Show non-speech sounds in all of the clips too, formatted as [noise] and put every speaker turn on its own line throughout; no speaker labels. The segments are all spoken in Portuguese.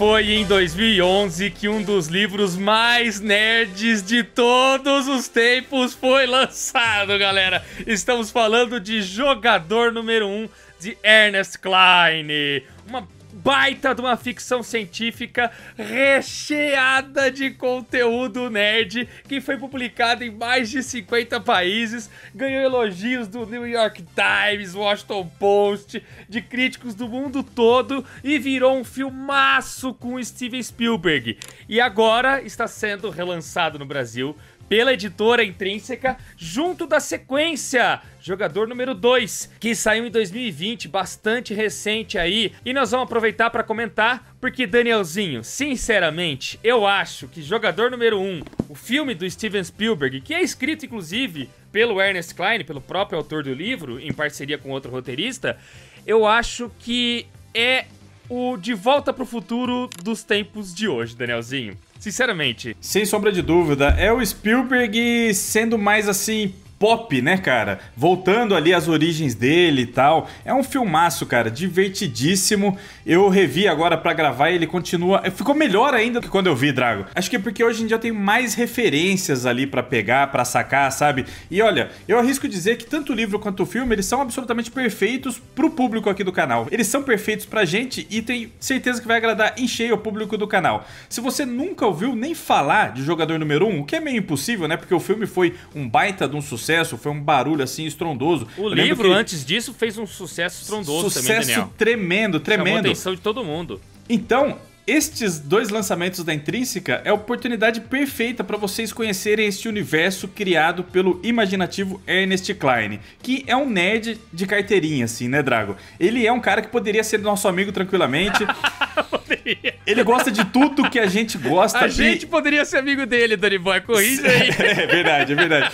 foi em 2011 que um dos livros mais nerds de todos os tempos foi lançado, galera. Estamos falando de Jogador Número 1 um de Ernest Klein. Uma baita de uma ficção científica recheada de conteúdo nerd que foi publicada em mais de 50 países, ganhou elogios do New York Times, Washington Post, de críticos do mundo todo e virou um filmaço com Steven Spielberg. E agora está sendo relançado no Brasil pela editora Intrínseca, junto da sequência Jogador número 2, que saiu em 2020, bastante recente aí, e nós vamos aproveitar para comentar, porque Danielzinho, sinceramente, eu acho que Jogador número 1, um, o filme do Steven Spielberg, que é escrito inclusive pelo Ernest Klein, pelo próprio autor do livro, em parceria com outro roteirista, eu acho que é o De Volta pro Futuro dos tempos de hoje, Danielzinho. Sinceramente.
Sem sombra de dúvida, é o Spielberg sendo mais assim pop, né, cara? Voltando ali às origens dele e tal. É um filmaço, cara, divertidíssimo. Eu revi agora para gravar e ele continua. Eh, ficou melhor ainda do que quando eu vi, Drago. Acho que é porque hoje em dia tem mais referências ali para pegar, para sacar, sabe? E olha, eu arrisco dizer que tanto o livro quanto o filme, eles são absolutamente perfeitos pro público aqui do canal. Eles são perfeitos pra gente e tenho certeza que vai agradar em cheio o público do canal. Se você nunca ouviu nem falar de Jogador Número 1, o que é meio impossível, né? Porque o filme foi um baita de um sucesso sucesso, foi um barulho assim estrondoso. O eu livro, antes disso,
fez um sucesso estrondoso sucesso também, Daniel.
tremendo, tremendo. Chamou a atenção de todo mundo. Então, estes dois lançamentos da Intrínseca é a oportunidade perfeita para vocês conhecerem este universo criado pelo imaginativo Ernest Klein, que é um nerd de carteirinha, assim, né, Drago? Ele é um cara que poderia ser nosso amigo tranquilamente. [laughs] poderia. Ele gosta de tudo que a gente gosta. A e... gente
poderia ser amigo dele, Dani Boy, corrija [laughs] é aí.
é verdade, é verdade.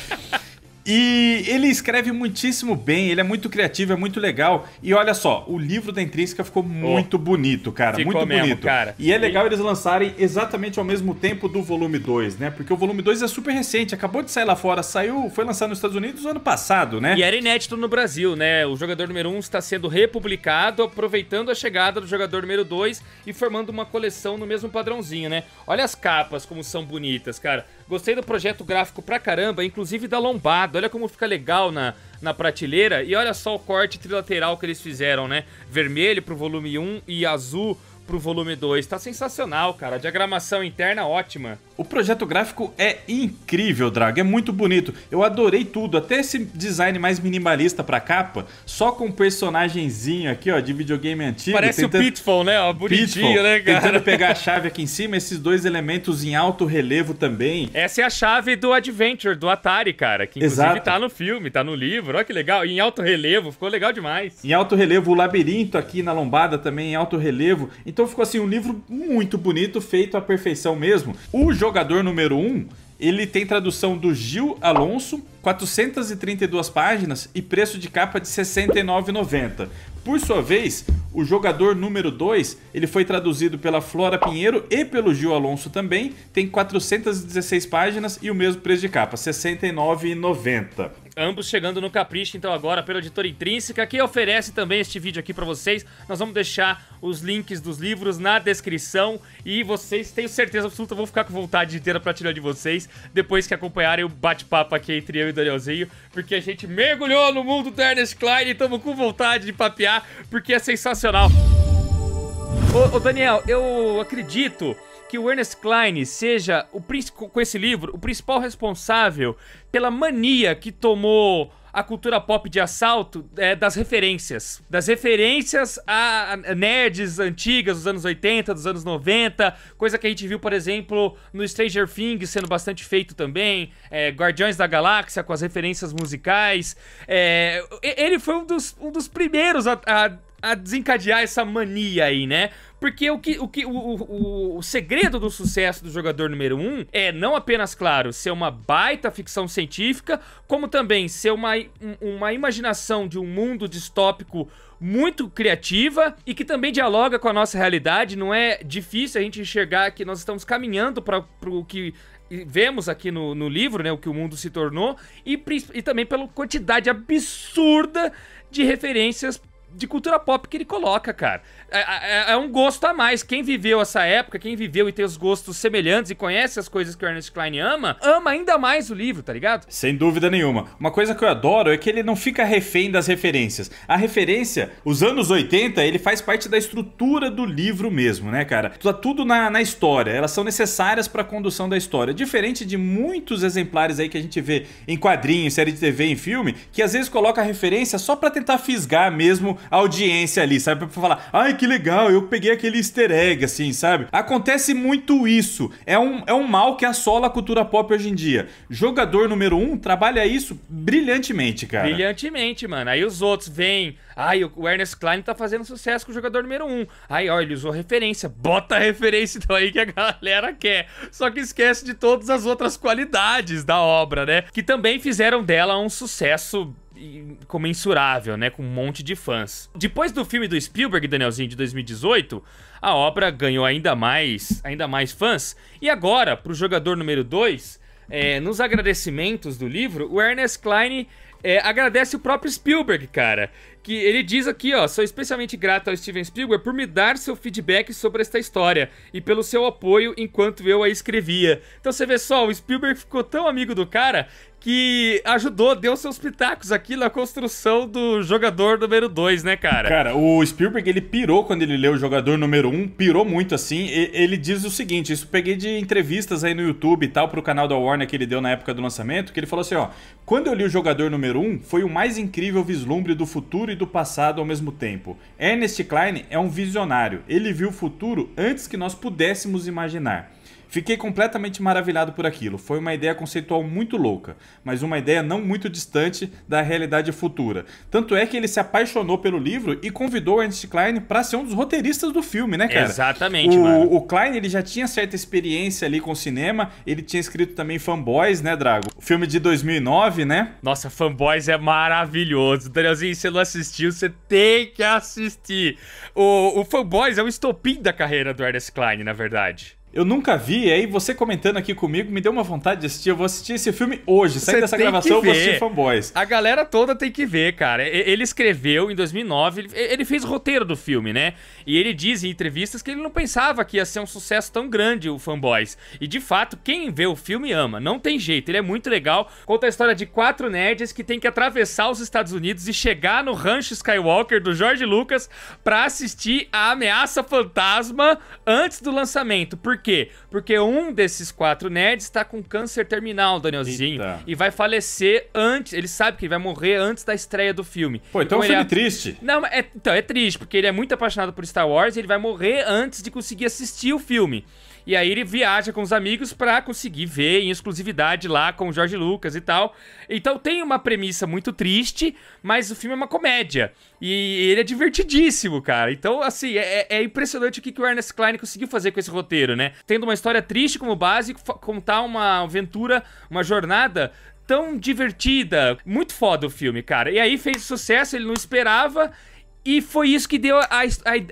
E ele escreve muitíssimo bem, ele é muito criativo, é muito legal. E olha só, o livro da Intrínseca ficou oh. muito bonito, cara. Ficou muito mesmo, bonito. Cara. E é legal eles lançarem exatamente ao mesmo tempo do volume 2, né? Porque o volume 2 é super recente, acabou de sair lá fora, saiu, foi lançado nos Estados Unidos ano passado, né? E
era inédito no Brasil, né? O jogador número 1 um está sendo republicado, aproveitando a chegada do jogador número 2 e formando uma coleção no mesmo padrãozinho, né? Olha as capas como são bonitas, cara. Gostei do projeto gráfico pra caramba, inclusive da lombada. Olha como fica legal na, na prateleira. E olha só o corte trilateral que eles fizeram, né? Vermelho pro volume 1 e azul pro volume 2. Tá
sensacional, cara. A diagramação interna ótima. O projeto gráfico é incrível, Drago, é muito bonito. Eu adorei tudo, até esse design mais minimalista pra capa, só com um personagemzinho aqui, ó, de videogame antigo. Parece tentando... o
Pitfall, né? Ó, bonitinho, Pitfall, né, cara? Tentando
pegar a chave aqui em cima, esses dois elementos em alto relevo também. Essa é a chave do Adventure, do Atari, cara, que inclusive Exato. tá no filme, tá no livro, olha que legal. E em alto relevo, ficou legal demais. Em alto relevo, o labirinto aqui na lombada também em alto relevo. Então ficou assim, um livro muito bonito, feito à perfeição mesmo. O jogo jogador número 1, ele tem tradução do Gil Alonso, 432 páginas e preço de capa de R$ 69,90. Por sua vez, o jogador número 2, ele foi traduzido pela Flora Pinheiro e pelo Gil Alonso também, tem 416 páginas e o mesmo preço de capa, R$ 69,90.
Ambos chegando no Capricho, então, agora pela editora intrínseca, que oferece também este vídeo aqui para vocês. Nós vamos deixar os links dos livros na descrição e vocês, tenho certeza absoluta, vão ficar com vontade de ter a prateleira de vocês depois que acompanharem o bate-papo aqui entre eu e Danielzinho, porque a gente mergulhou no mundo do Ernest Klein e estamos com vontade de papear, porque é sensacional. O ô Daniel, eu acredito que o Ernest Klein seja, o, com esse livro, o principal responsável pela mania que tomou a cultura pop de assalto é, das referências. Das referências a nerds antigas dos anos 80, dos anos 90, coisa que a gente viu, por exemplo, no Stranger Things sendo bastante feito também, é, Guardiões da Galáxia com as referências musicais. É, ele foi um dos, um dos primeiros a, a a desencadear essa mania aí, né? Porque o que, o, que o, o, o segredo do sucesso do jogador número 1 um é não apenas, claro, ser uma baita ficção científica, como também ser uma, uma imaginação de um mundo distópico muito criativa e que também dialoga com a nossa realidade. Não é difícil a gente enxergar que nós estamos caminhando para o que vemos aqui no, no livro, né, o que o mundo se tornou, e, e também pela quantidade absurda de referências de cultura pop que ele coloca, cara. É, é, é, um gosto a mais. Quem viveu essa época, quem viveu e tem os gostos semelhantes e conhece as coisas que o Ernest Klein ama, ama ainda mais o
livro, tá ligado? Sem dúvida nenhuma. Uma coisa que eu adoro é que ele não fica refém das referências. A referência, os anos 80, ele faz parte da estrutura do livro mesmo, né, cara? Tá tudo na, na história. Elas são necessárias para a condução da história. Diferente de muitos exemplares aí que a gente vê em quadrinhos, série de TV, em filme, que às vezes coloca a referência só para tentar fisgar mesmo audiência ali, sabe? Pra falar, ai que legal, eu peguei aquele easter egg, assim, sabe? Acontece muito isso. É um, é um mal que assola a cultura pop hoje em dia. Jogador número um trabalha isso brilhantemente, cara.
Brilhantemente, mano. Aí os outros vêm. Ai, o Ernest Klein tá fazendo sucesso com o jogador número um. Aí, ó, ele usou referência. Bota a referência então aí que a galera quer. Só que esquece de todas as outras qualidades da obra, né? Que também fizeram dela um sucesso incomensurável, né? Com um monte de fãs. Depois do filme do Spielberg, Danielzinho, de 2018, a obra ganhou ainda mais, ainda mais fãs. E agora, para o jogador número 2, é, nos agradecimentos do livro, o Ernest Klein é, agradece o próprio Spielberg, cara que ele diz aqui, ó, sou especialmente grato ao Steven Spielberg por me dar seu feedback sobre esta história e pelo seu apoio enquanto eu a escrevia. Então você vê só, o Spielberg ficou tão amigo do cara
que ajudou, deu seus pitacos aqui na construção do jogador número 2, né, cara? Cara, o Spielberg, ele pirou quando ele leu o jogador número 1, um, pirou muito assim. E, ele diz o seguinte: isso peguei de entrevistas aí no YouTube e tal, pro canal da Warner que ele deu na época do lançamento, que ele falou assim: ó, quando eu li o jogador número 1, um, foi o mais incrível vislumbre do futuro e do passado ao mesmo tempo. Ernest Klein é um visionário. Ele viu o futuro antes que nós pudéssemos imaginar. Fiquei completamente maravilhado por aquilo. Foi uma ideia conceitual muito louca, mas uma ideia não muito distante da realidade futura. Tanto é que ele se apaixonou pelo livro e convidou o Ernst Klein para ser um dos roteiristas do filme, né, cara? Exatamente, o, mano. O Klein, ele já tinha certa experiência ali com o cinema, ele tinha escrito também Fanboys, né, Drago? O filme de 2009, né? Nossa, Fanboys é maravilhoso. Danielzinho, se você não assistiu, você tem que assistir. O, o Fanboys é o estopim da carreira do Ernest Klein, na verdade eu nunca vi, e aí você comentando aqui comigo me deu uma vontade de assistir. Eu vou assistir esse filme hoje. Saindo dessa gravação, eu vou assistir Fanboys.
A galera toda tem que ver, cara. Ele escreveu em 2009, ele fez o roteiro do filme, né? E ele diz em entrevistas que ele não pensava que ia ser um sucesso tão grande o Fanboys. E de fato, quem vê o filme ama. Não tem jeito, ele é muito legal. Conta a história de quatro nerds que tem que atravessar os Estados Unidos e chegar no Rancho Skywalker do George Lucas para assistir a Ameaça Fantasma antes do lançamento. Porque quê? Porque um desses quatro nerds tá com câncer terminal, Danielzinho. Eita. E vai falecer antes. Ele sabe que ele vai morrer antes da estreia do filme. Pô, então, então é um filme triste. Não, é... então é triste, porque ele é muito apaixonado por Star Wars e ele vai morrer antes de conseguir assistir o filme. E aí ele viaja com os amigos pra conseguir ver em exclusividade lá com o Jorge Lucas e tal. Então tem uma premissa muito triste, mas o filme é uma comédia. E ele é divertidíssimo, cara. Então, assim, é, é, é impressionante o que, que o Ernest Klein conseguiu fazer com esse roteiro, né? Tendo uma história triste como base, contar uma aventura, uma jornada tão divertida. Muito foda o filme, cara. E aí fez sucesso, ele não esperava. E foi isso que deu a, a,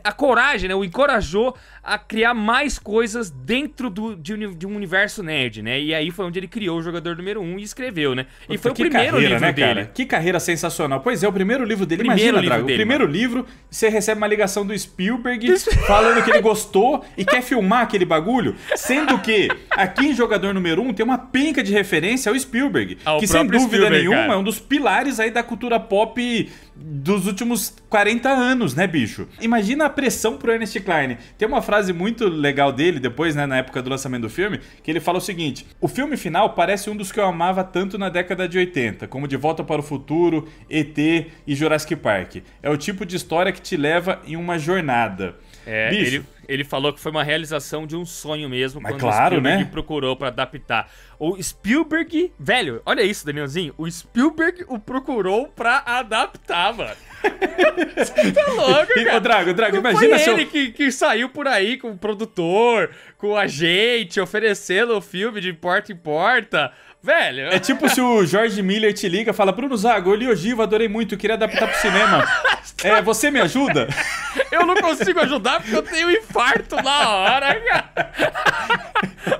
a, coragem, né? O encorajou a criar mais coisas dentro do, de, de, um universo nerd, né? E aí foi onde ele criou o jogador número 1 um e
escreveu, né? E foi o primeiro carreira, livro né, dele. Cara? Que carreira sensacional. Pois é, o primeiro livro dele, primeiro imagina, livro Drago, dele, o primeiro mano. livro, você recebe uma ligação do Spielberg falando que ele gostou e quer filmar aquele bagulho, sendo que aqui em Jogador Número 1 um, tem uma penca de referência ao Spielberg, ao que sem dúvida Spielberg, nenhuma cara. é um dos pilares aí da cultura pop dos últimos 40 anos, né, bicho? Imagina a pressão pro Ernest Klein. Tem uma frase muito legal dele depois, né, na época do lançamento do filme, que ele fala o seguinte: "O filme final parece um dos que eu amava tanto na década de 80, como De Volta para o Futuro, ET e Jurassic Park. É o tipo de história que te leva em uma jornada." É, bicho, ele
ele falou que foi uma realização de um sonho mesmo Mas quando claro, Spielberg né? procurou para adaptar. O Spielberg, velho, olha isso, Danielzinho, o Spielberg o procurou para adaptar, mano.
Você tá louco, [laughs] cara. Ô, Drago, Drago, Não imagina foi ele
eu... que, que saiu por aí com o produtor, com a gente, oferecendo o filme de porta em porta. Velho. É
tipo se o George Miller te liga e fala: Bruno Zago, eu li Ogiva, adorei muito, queria adaptar pro cinema. [laughs] é, você me ajuda? Eu não consigo ajudar porque eu tenho um infarto na hora,
cara.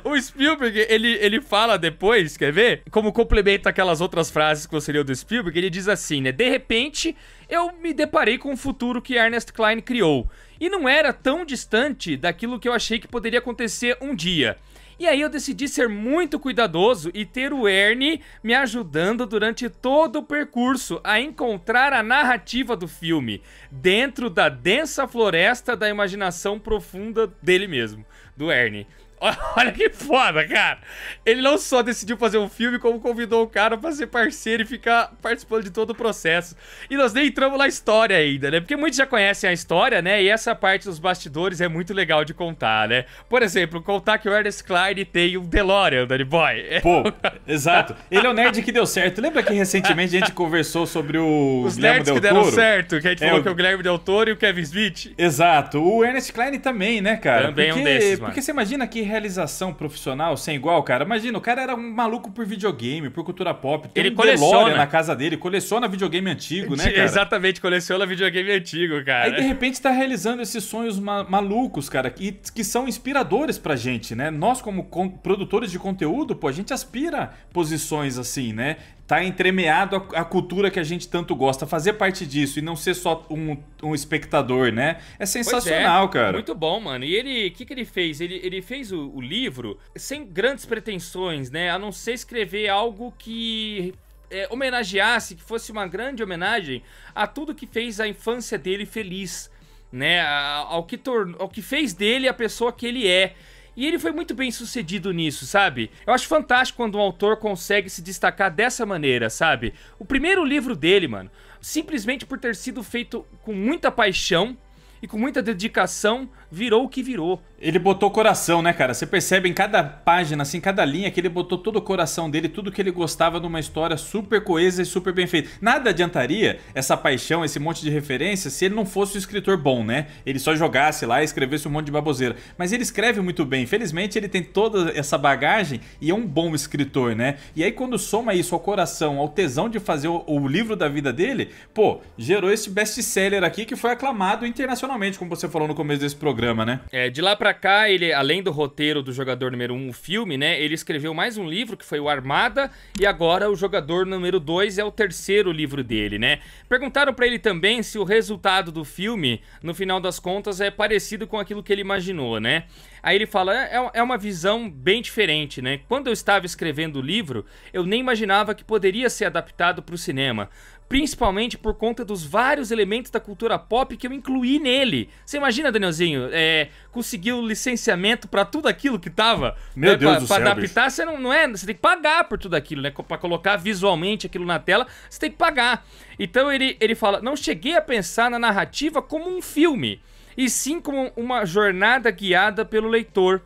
o Spielberg, ele, ele fala depois, quer ver? Como complementa aquelas outras frases que você leu do Spielberg, ele diz assim, né? De repente, eu me deparei com o futuro que Ernest Klein criou. E não era tão distante daquilo que eu achei que poderia acontecer um dia. E aí eu decidi ser muito cuidadoso e ter o Ernie me ajudando durante todo o percurso a encontrar a narrativa do filme, dentro da densa floresta da imaginação profunda dele mesmo, do Ernie. [laughs] Olha que foda, cara. Ele não só decidiu fazer um filme, como convidou o cara pra ser parceiro e ficar participando de todo o processo. E nós nem entramos na história ainda, né? Porque muitos já conhecem a história, né? E essa parte dos bastidores é muito legal de contar, né? Por exemplo, contar que o Ernest Clyde tem um DeLorean, Danny Boy. [laughs] Pô,
exato. Ele é o nerd que deu certo. Lembra que recentemente a gente conversou sobre o Os Guilherme nerds Del que deram Toro? certo, que a gente é, falou o... que é o Guilherme Del Toro e o Kevin Smith. Exato. O Ernest Klein também, né, cara? Também porque, é um desses, mano. Porque você imagina que realização profissional sem igual, cara. Imagina, o cara era um maluco por videogame, por cultura pop. Tem ele um coleciona na casa dele, coleciona videogame antigo, né, [laughs] cara? Exatamente, coleciona videogame antigo, cara. Aí de repente tá realizando esses sonhos ma malucos, cara, que, que são inspiradores pra gente, né? Nós como produtores de conteúdo, pô, a gente aspira posições assim, né? tá entremeado a, a, cultura que a gente tanto gosta. Fazer parte disso e não ser só um, um espectador, né? É, é sensacional, é, cara. Muito
bom, mano. E ele, o que, que ele fez? Ele, ele fez o, o livro sem grandes pretensões, né? A não ser escrever algo que é, homenageasse, que fosse uma grande homenagem a tudo que fez a infância dele feliz, né? Ao que, tornou, ao que fez dele a pessoa que ele é. E ele foi muito bem sucedido nisso, sabe? Eu acho fantástico quando um autor consegue se destacar dessa maneira, sabe? O primeiro livro dele, mano, simplesmente por ter sido feito
com muita paixão e com muita dedicação, virou o que virou. Ele botou coração, né, cara? Você percebe em cada página, assim, cada linha, que ele botou todo o coração dele, tudo que ele gostava numa história super coesa e super bem feita. Nada adiantaria essa paixão, esse monte de referência, se ele não fosse um escritor bom, né? Ele só jogasse lá e escrevesse um monte de baboseira. Mas ele escreve muito bem. Felizmente, ele tem toda essa bagagem e é um bom escritor, né? E aí, quando soma isso ao coração, ao tesão de fazer o, o livro da vida dele, pô, gerou esse best-seller aqui que foi aclamado internacionalmente, como você falou no começo desse programa, né?
É, de lá pra cá, ele, além do roteiro do jogador número 1, um, o filme, né? Ele escreveu mais um livro, que foi o Armada, e agora o jogador número 2 é o terceiro livro dele, né? Perguntaram para ele também se o resultado do filme, no final das contas, é parecido com aquilo que ele imaginou, né? Aí ele fala, é, é, é uma visão bem diferente, né? Quando eu estava escrevendo o livro, eu nem imaginava que poderia ser adaptado para o cinema principalmente por conta dos vários elementos da cultura pop que eu incluí nele. Você imagina, Danielzinho, é, conseguiu licenciamento para tudo aquilo que tava? Meu né, Deus pra, do pra céu, adaptar, você não, não é. Você tem que pagar por tudo aquilo, né? Pra colocar visualmente aquilo na tela, você tem que pagar. Então ele, ele fala: não cheguei a pensar na narrativa como um filme, e sim como uma jornada guiada pelo leitor.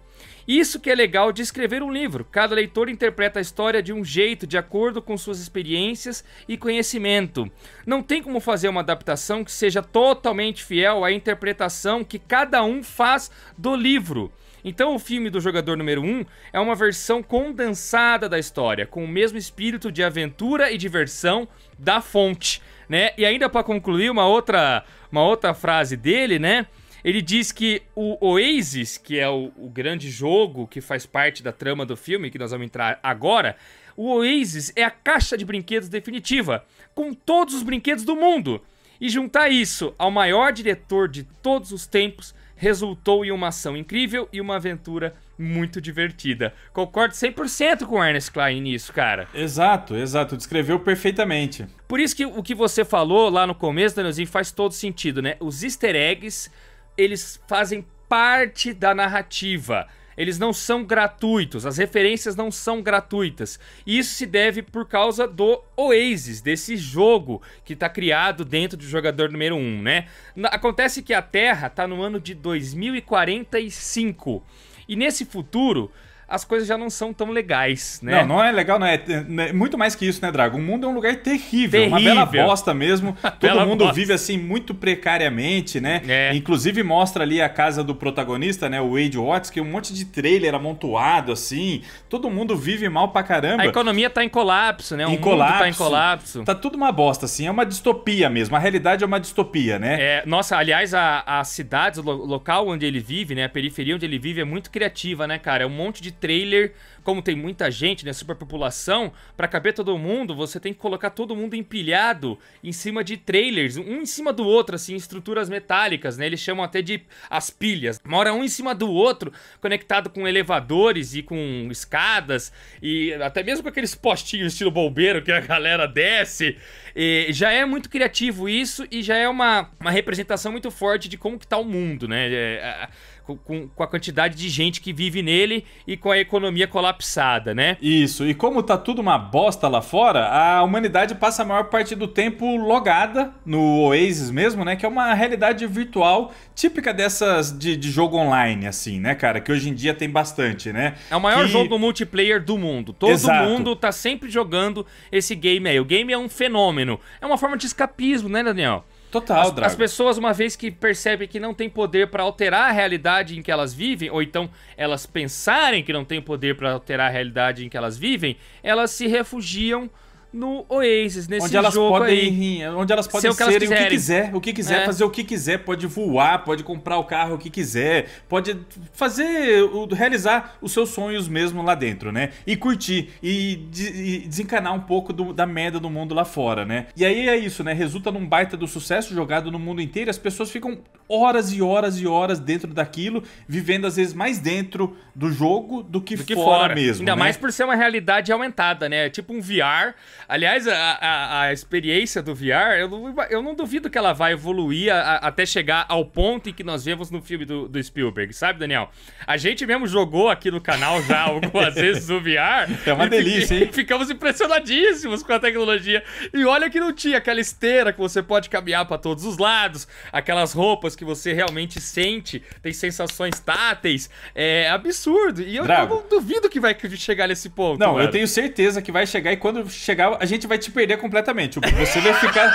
Isso que é legal de escrever um livro. Cada leitor interpreta a história de um jeito, de acordo com suas experiências e conhecimento. Não tem como fazer uma adaptação que seja totalmente fiel à interpretação que cada um faz do livro. Então, o filme do Jogador Número 1 é uma versão condensada da história, com o mesmo espírito de aventura e diversão da fonte, né? E ainda para concluir uma outra, uma outra frase dele, né? Ele diz que o Oasis, que é o, o grande jogo que faz parte da trama do filme, que nós vamos entrar agora, o Oasis é a caixa de brinquedos definitiva, com todos os brinquedos do mundo. E juntar isso ao maior diretor de todos os tempos resultou em uma ação incrível e uma aventura muito divertida. Concordo 100% com o Ernest Klein nisso, cara. Exato,
exato. Descreveu perfeitamente.
Por isso que o que você falou lá no começo, Danielzinho, faz todo sentido, né? Os easter eggs eles fazem parte da narrativa. Eles não são gratuitos, as referências não são gratuitas. E Isso se deve por causa do Oasis, desse jogo que está criado dentro do jogador número 1, né? Acontece que a Terra está no ano de 2045.
E nesse futuro, as coisas já não são tão legais, né? Não, não é legal, não é, é, muito mais que isso, né, Drago? O mundo é um lugar terrível, terrível. uma bela bosta mesmo. [laughs] Todo mundo bosta. vive assim muito precariamente, né? É. Inclusive mostra ali a casa do protagonista, né, o Wade Watts, que é um monte de trailer amontoado assim. Todo mundo vive mal pra caramba. A
economia tá em colapso, né? O em mundo colapso, tá em colapso.
Tá tudo uma bosta assim, é uma distopia mesmo. A realidade é uma distopia, né?
É, nossa, aliás, a, a cidade, o local onde ele vive, né, a periferia onde ele vive é muito criativa, né, cara? É um monte de trailer, como tem muita gente, né, superpopulação, para caber todo mundo, você tem que colocar todo mundo empilhado em cima de trailers, um em cima do outro, assim, estruturas metálicas, né? Eles chamam até de as pilhas. Mora um em cima do outro, conectado com elevadores e com escadas e até mesmo com aqueles postinhos estilo bombeiro que a galera desce. E já é muito criativo isso e já é uma, uma representação muito forte de como que tá o mundo, né? É, é, com, com, a quantidade de gente que
vive nele e com a economia colapsada, né? Isso, e como tá tudo uma bosta lá fora, a humanidade passa a maior parte do tempo logada no Oasis mesmo, né? Que é uma realidade virtual típica dessas de, de jogo online, assim, né, cara? Que hoje em dia tem bastante, né? É o maior que... jogo multiplayer do mundo. Todo Exato. mundo
tá sempre jogando esse game aí. O game é um fenômeno. É uma forma de escapismo, né, Daniel? Total, as, As pessoas, uma vez que percebem que não tem poder para alterar a realidade em que elas vivem, ou então elas pensarem que não tem poder para alterar a realidade em que elas vivem, elas se refugiam no Oasis, nesse onde elas jogo podem, aí. Onde elas podem ser, que o que quiser, o que quiser, é. fazer
o que quiser, pode voar, pode comprar o carro o que quiser, pode fazer, realizar os seus sonhos mesmo lá dentro, né? E curtir, e, de, e desencanar um pouco do, da merda do mundo lá fora, né? E aí é isso, né? Resulta num baita do sucesso jogado no mundo inteiro, as pessoas ficam horas e horas e horas dentro daquilo, vivendo às vezes mais dentro do jogo do que, do que fora, fora, mesmo. Ainda né? mais
por ser uma realidade aumentada, né? É tipo um VR Aliás, a, a, a, experiência do VR, eu não, eu não duvido que ela vai evoluir a, até chegar ao ponto em que nós vemos no filme do, do, Spielberg, sabe, Daniel? A gente mesmo jogou aqui no canal já [laughs] algumas vezes o VR. É uma delícia, hein? [laughs] Ficamos impressionadíssimos com a tecnologia. E olha que não tinha aquela esteira que você pode caminhar para todos os lados, aquelas roupas que você realmente sente, tem sensações táteis. É absurdo. E eu, eu não
duvido que vai chegar nesse ponto. Não, mano. eu tenho certeza que vai chegar e quando chegar a gente vai te perder completamente. Você vai ficar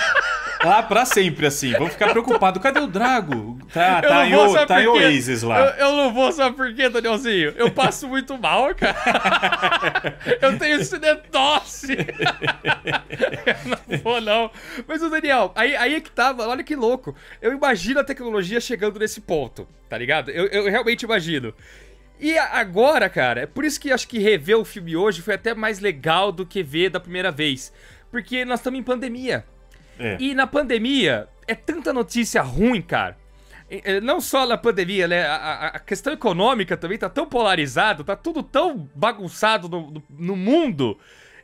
lá pra sempre, assim. Vou ficar preocupado. Cadê o Drago? Tá, eu tá, em, o, tá em Oasis lá.
Eu, eu, não vou, sabe por quê, Danielzinho? Eu passo muito mal, cara. eu tenho cinetosse. eu não vou, não. Mas o Daniel, aí, aí é que tava, tá, olha que louco. Eu imagino a tecnologia chegando nesse ponto, tá ligado? Eu, eu realmente imagino. E agora, cara, é por isso que acho que rever o filme hoje foi até mais legal do que ver da primeira vez. Porque nós estamos em pandemia. É. E na pandemia, é tanta notícia ruim, cara. Eh, não só na pandemia, né? A, a questão econômica também tá tão polarizada, tá tudo tão bagunçado no, no, no mundo,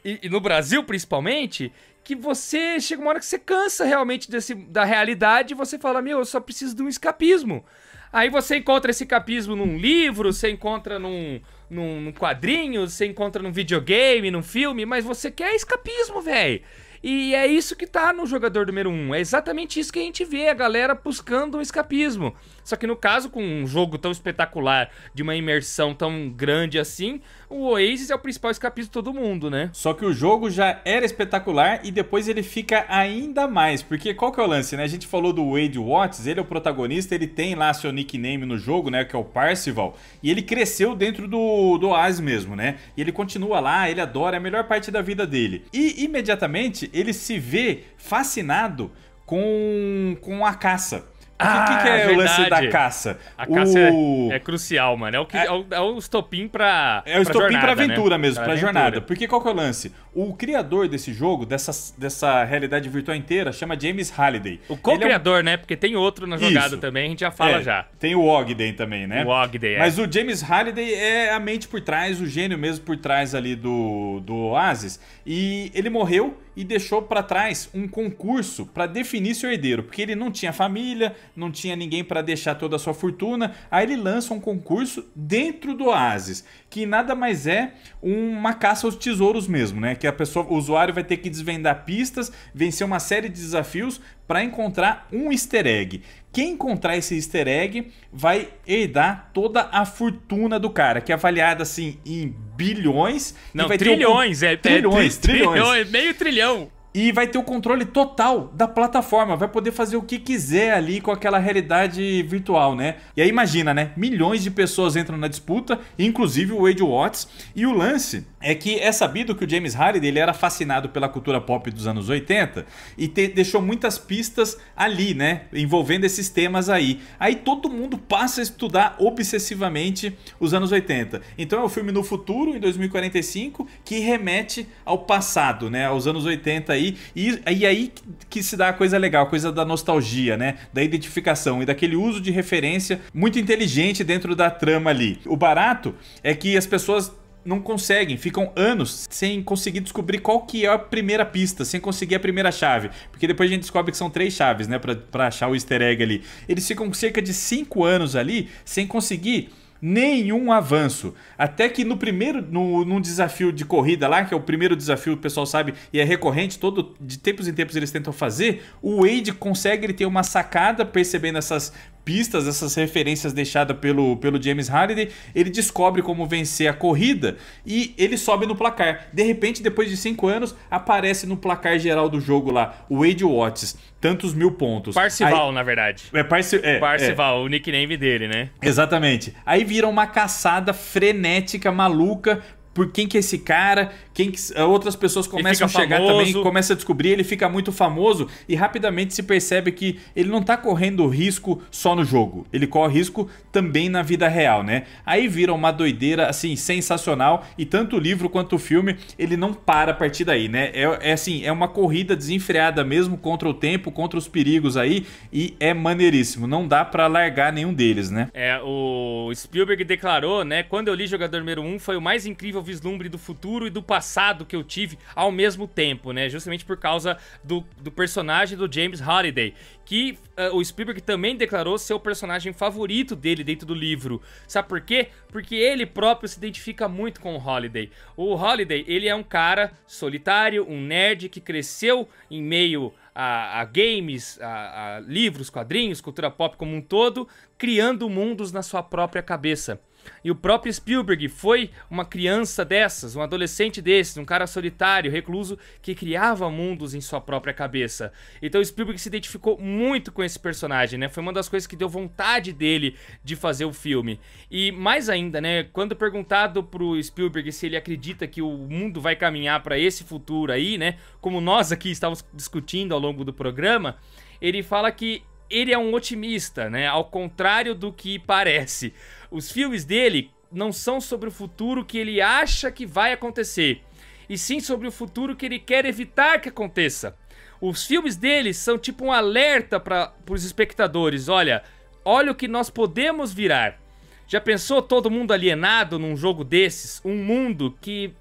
e, e no Brasil principalmente, que você chega uma hora que você cansa realmente desse, da realidade e você fala: Meu, eu só preciso de um escapismo. Aí você encontra esse capismo num livro, você encontra num, num, num quadrinho, você encontra num videogame, num filme, mas você quer escapismo, velho. E é isso que tá no jogador número 1. Um. É exatamente isso que a gente vê, a galera buscando um escapismo. Só que no caso, com um jogo tão espetacular, de uma imersão
tão grande assim, o Oasis é o principal escapista de todo mundo, né? Só que o jogo já era espetacular e depois ele fica ainda mais. Porque qual que é o lance, né? A gente falou do Wade Watts, ele é o protagonista, ele tem lá seu nickname no jogo, né? Que é o Parcival. E ele cresceu dentro do, do Oasis mesmo, né? E ele continua lá, ele adora, é a melhor parte da vida dele. E imediatamente ele se vê fascinado com, com a caça. O que, que, é verdade. Ah, o lance da caça? A caça é, o... é, é, crucial, mano. É o, que,
é, é o é estopim pra. É o pra estopim jornada, pra aventura né? mesmo, pra, pra aventura. jornada.
Porque qual que é o lance? O criador desse jogo, dessa, dessa realidade virtual inteira, chama James Halliday. O co-criador, é um... né? Porque tem outro na jogada Isso. também, a gente já fala é, já. Tem o Ogden também, né? O Ogden, é. Mas o James Halliday é a mente por trás, o gênio mesmo por trás ali do, do Oasis. E ele morreu e deixou para trás um concurso para definir seu herdeiro, porque ele não tinha família, não tinha ninguém para deixar toda a sua fortuna. Aí ele lança um concurso dentro do Oasis, que nada mais é uma caça aos tesouros mesmo, né? que a pessoa, o usuário vai ter que desvendar pistas, vencer uma série de desafios para encontrar um easter egg. Quem encontrar esse easter egg vai herdar toda a fortuna do cara, que é avaliada assim em bilhões. Não, trilhões, é, trilhões, é, trilhões, trilhões, trilhões. Meio trilhão e vai ter o controle total da plataforma, vai poder fazer o que quiser ali com aquela realidade virtual, né? E aí imagina, né? Milhões de pessoas entram na disputa, inclusive o Wade Watts, e o lance é que é sabido que o James Harden ele era fascinado pela cultura pop dos anos 80 e te, deixou muitas pistas ali, né, envolvendo esses temas aí. Aí todo mundo passa a estudar obsessivamente os anos 80. Então é um filme no futuro, em 2045, que remete ao passado, né, aos anos 80 aí. E, e aí que se dá a coisa legal, a coisa da nostalgia, né? Da identificação e daquele uso de referência muito inteligente dentro da trama ali. O barato é que as pessoas não conseguem, ficam anos sem conseguir descobrir qual que é a primeira pista, sem conseguir a primeira chave, porque depois a gente descobre que são três chaves, né, para achar o easter egg ali. Eles ficam cerca de cinco anos ali sem conseguir nenhum avanço. Até que no primeiro, no, num desafio de corrida lá, que é o primeiro desafio, o pessoal sabe, e é recorrente, todo de tempos em tempos eles tentam fazer, o Wade consegue ele ter uma sacada percebendo essas pistas, essas referências deixadas pelo, pelo James Halliday, ele descobre como vencer a corrida e ele sobe no placar. De repente, depois de cinco anos, aparece no placar geral do jogo lá, o Wade Watts, tantos mil pontos. Parcival, Aí, na verdade. É, parce, é Parcival, é. o nickname dele, né? Exatamente. Aí vira uma caçada frenética, maluca, por quem que é esse cara, quem que, outras pessoas começam a chegar famoso. também, começa a descobrir, ele fica muito famoso e rapidamente se percebe que ele não tá correndo risco só no jogo, ele corre risco também na vida real, né? Aí vira uma doideira assim sensacional e tanto o livro quanto o filme, ele não para a partir daí, né? É, é assim, é uma corrida desenfreada mesmo contra o tempo, contra os perigos aí e é maneiríssimo, não dá para largar nenhum deles, né?
É, o Spielberg
declarou, né,
quando eu li Jogador número 1 um, foi o mais incrível vislumbre do futuro e do passado que eu tive ao mesmo tempo, né? Justamente por causa do, do personagem do James Holiday, que uh, o Spielberg também declarou ser o personagem favorito dele dentro do livro. Sabe por quê? Porque ele próprio se identifica muito com o Holiday. O Holiday, ele é um cara solitário, um nerd que cresceu em meio a, a, games, a, a, livros, quadrinhos, cultura pop como um todo, criando mundos na sua própria cabeça. E o próprio Spielberg foi uma criança dessas, um adolescente desses, um cara solitário, recluso, que criava mundos em sua própria cabeça. Então Spielberg se identificou muito com esse personagem, né? Foi uma das coisas que deu vontade dele de fazer o filme. E mais ainda, né? Quando perguntado pro Spielberg se ele acredita que o mundo vai caminhar para esse futuro aí, né? Como nós aqui estávamos discutindo ao longo do programa, ele fala que ele é um otimista, né? Ao contrário do que parece. Os filmes dele não são sobre o futuro que ele acha que vai acontecer, e sim sobre o futuro que ele quer evitar que aconteça. Os filmes dele são tipo um alerta para os espectadores: olha, olha o que nós podemos virar. Já pensou todo mundo alienado num jogo desses? Um mundo que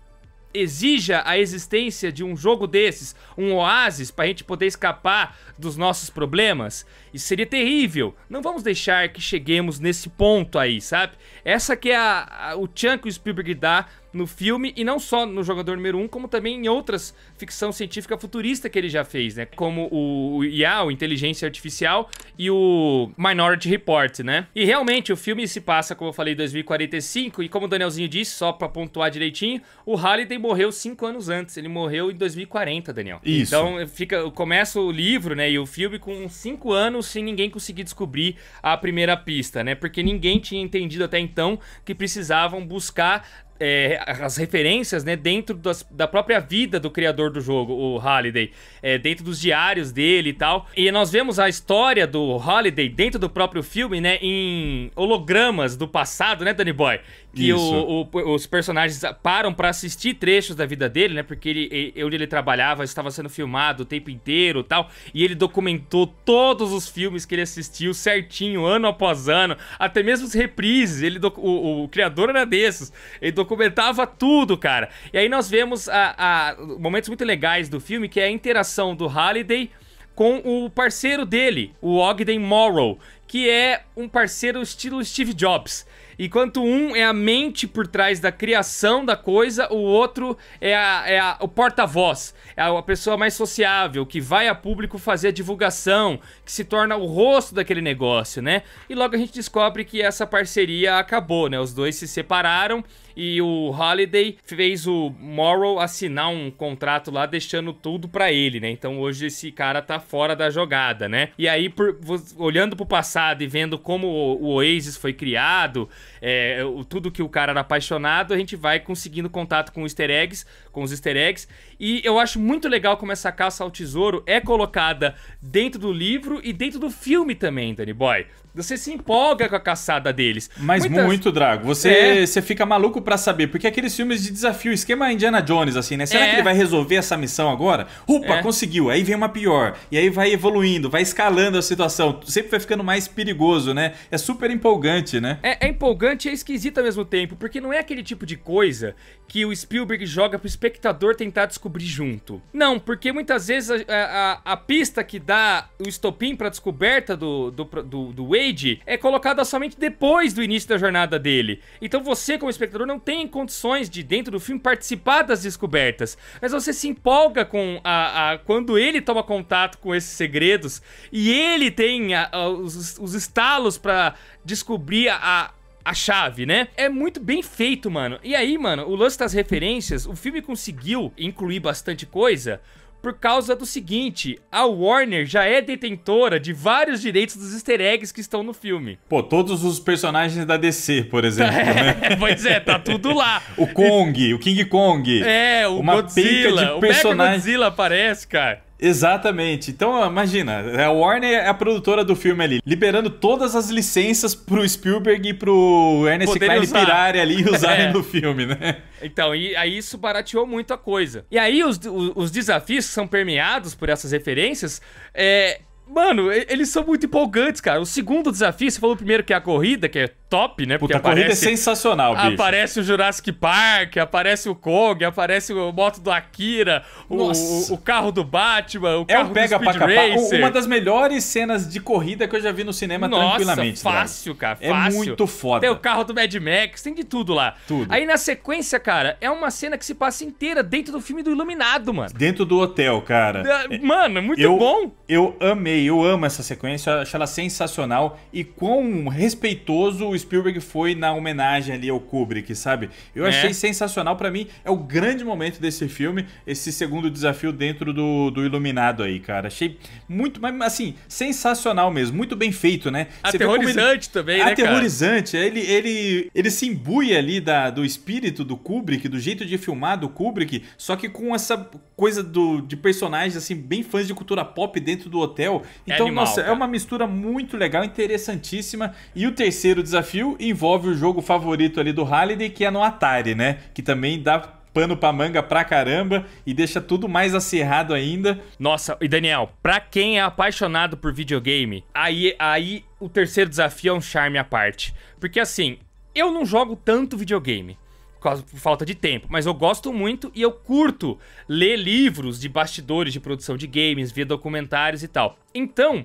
exija a existência de um jogo desses, um oásis para a gente poder escapar dos nossos problemas? Isso seria terrível. Não vamos deixar que cheguemos nesse ponto aí, sabe? Essa que é a, a, o tchan que o Spielberg dá no filme e não só no Jogador Número 1, como também em outras ficção científica futurista que ele já fez, né? Como o IA, o Inteligência Artificial e o Minority Report, né? E realmente o filme se passa, como eu falei, em 2045 e como o Danielzinho disse, só para pontuar direitinho, o Halliday morreu cinco anos antes, ele morreu em 2040, Daniel. Isso. Então fica, começa o livro, né, e o filme com cinco anos sem ninguém conseguir descobrir a primeira pista, né? Porque ninguém tinha entendido até então que precisavam buscar é, as referências né, dentro das, da própria vida do criador do jogo, o Holiday, é, dentro dos diários dele e tal. E nós vemos a história do Holiday dentro do próprio filme, né, em hologramas do passado, né, Danny Boy? Que o, o, os personagens param para assistir trechos da vida dele, né, porque ele, ele, ele trabalhava estava sendo filmado o tempo inteiro e tal, e ele documentou todos os filmes que ele assistiu certinho, ano após ano, até mesmo os reprises, ele, o, o, o criador era desses, ele documentou documentava tudo, cara. E aí nós vemos a, a momentos muito legais do filme, que é a interação do Halliday com o parceiro dele, o Ogden Morrow, que é um parceiro estilo Steve Jobs. Enquanto um é a mente por trás da criação da coisa, o outro é, a, é a, o porta-voz, é a pessoa mais sociável, que vai a público fazer a divulgação, que se torna o rosto daquele negócio, né? E logo a gente descobre que essa parceria acabou, né? Os dois se separaram e o Holiday fez o Morrow assinar um contrato lá deixando tudo para ele, né? Então hoje esse cara tá fora da jogada, né? E aí por, olhando pro passado e vendo como o, o Oasis foi criado, é, tudo que o cara era apaixonado, a gente vai conseguindo contato com easter eggs com os easter eggs. E eu acho muito legal como essa caça ao tesouro é colocada dentro do livro e dentro do filme também,
Danny Boy. Você se empolga com a caçada deles. Mas Muitas... muito, Drago. Você, é. você fica maluco para saber. Porque aqueles filmes de desafio, esquema Indiana Jones, assim, né? Será é. que ele vai resolver essa missão agora? Upa, é. conseguiu. Aí vem uma pior. E aí vai evoluindo, vai escalando a situação. Sempre vai ficando mais perigoso, né? É super empolgante, né?
É, é empolgante e é esquisito ao mesmo tempo. Porque não é aquele tipo de coisa que o Spielberg joga pro espectador espectador tentar descobrir junto. Não, porque muitas vezes a, a, a pista que dá o estopim pra descoberta do, do, do, do Wade é colocada somente depois do início da jornada dele. Então você, como espectador, não tem condições de, dentro do filme, participar das descobertas. Mas você se empolga com a, a quando ele toma contato com esses segredos e ele tem a, a, os, os estalos para descobrir a, a chave, né? É muito bem feito, mano. E aí, mano, o lance das referências, o filme conseguiu incluir bastante coisa por causa do seguinte: a Warner já é detentora de vários direitos dos easter eggs que estão no filme.
Pô, todos os personagens da DC, por exemplo. [laughs] É, né? pois é, tá tudo lá. o Kong, o King Kong. É, o uma Godzilla. Pica de personagem... O Mega Godzilla aparece, cara. Exatamente. Então, imagina, é, a Warner é a produtora do filme ali, liberando todas as licenças pro Spielberg e pro Ernest Poderem pirarem ali e usarem [laughs] é. no filme, né?
Então, e aí isso barateou muito a coisa. E aí os, os, os desafios que são permeados por essas referências, é, Mano, eles são muito empolgantes, cara. O segundo desafio, você falou primeiro que é a corrida, que é top, né? Porque Puta, aparece, a corrida é sensacional, bicho. Aparece o Jurassic Park, aparece o Kong, aparece o moto do Akira, o,
o, carro do Batman, o é carro o pega do Speed pra Racer. Uma das melhores cenas de corrida que eu já vi no cinema Nossa, tranquilamente. fácil, cara, É muito foda. Tem
o carro do Mad Max, tem de tudo lá. Tudo. Aí na sequência, cara, é uma cena que se passa inteira dentro do filme do Iluminado, mano.
Dentro do hotel, cara. É,
mano, é muito eu,
bom. Eu amei, eu amo essa sequência, eu acho ela sensacional e quão respeitoso o Spielberg foi na homenagem ali ao Kubrick, sabe? Eu é. achei sensacional. para mim, é o grande momento desse filme, esse segundo desafio dentro do, do Iluminado aí, cara. Achei muito, mas assim, sensacional mesmo. Muito bem feito, né? Aterrorizante ele... também, né? Aterrorizante. Cara? Ele, ele, ele se imbui ali da, do espírito do Kubrick, do jeito de filmar do Kubrick, só que com essa coisa do, de personagens, assim, bem fãs de cultura pop dentro do hotel. É então, é animal, nossa, é cara. é uma mistura muito legal, interessantíssima. E o terceiro desafio desafio envolve o jogo favorito ali do Halliday, que é no Atari, né? Que também dá pano pra manga pra caramba e deixa tudo mais acirrado ainda. Nossa, e Daniel, pra quem é apaixonado por videogame, aí, aí
o terceiro desafio é um charme à parte. Porque assim, eu não jogo tanto videogame. Por, por falta de tempo, mas eu gosto muito e eu curto ler livros de bastidores de produção de games, ver documentários e tal. Então,